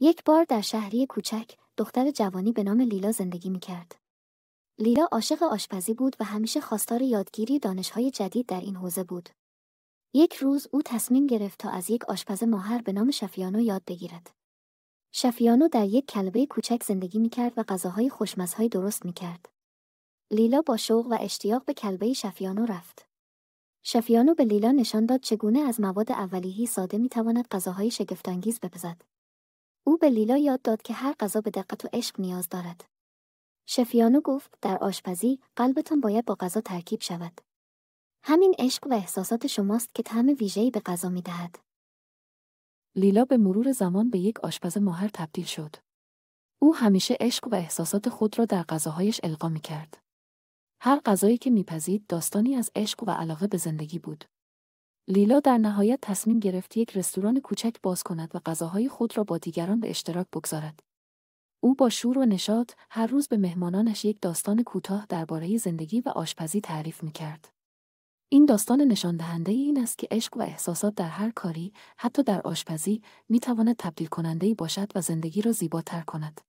یک بار در شهری کوچک دختر جوانی به نام لیلا زندگی می کرد. لیلا عاشق آشپزی بود و همیشه خواستار یادگیری دانشهای جدید در این حوزه بود. یک روز او تصمیم گرفت تا از یک آشپز ماهر به نام شفیانو یاد بگیرد. شفیانو در یک کلبه کوچک زندگی می کرد و غذاهای خوشمزهای درست می کرد. لیلا با شوق و اشتیاق به کلبه شفیانو رفت. شفیانو به لیلا نشان داد چگونه از مواد اولیهی ساده می تواند غذاهای شگفتانگیز بپزد. او به لیلا یاد داد که هر غذا به دقت و عشق نیاز دارد. شفیانو گفت در آشپزی قلبتان باید با غذا ترکیب شود. همین عشق و احساسات شماست که طعم ویژه‌ای به غذا می‌دهد. لیلا به مرور زمان به یک آشپز ماهر تبدیل شد. او همیشه عشق و احساسات خود را در غذاهایش القا می‌کرد. هر غذایی که میپزید داستانی از عشق و علاقه به زندگی بود. لیلا در نهایت تصمیم گرفت یک رستوران کوچک باز کند و غذاهای خود را با دیگران به اشتراک بگذارد. او با شور و نشاط هر روز به مهمانانش یک داستان کوتاه درباره زندگی و آشپزی تعریف می کرد. این داستان نشان دهنده این است که عشق و احساسات در هر کاری، حتی در آشپزی، می تواند تبدیل کننده باشد و زندگی را زیباتر کند.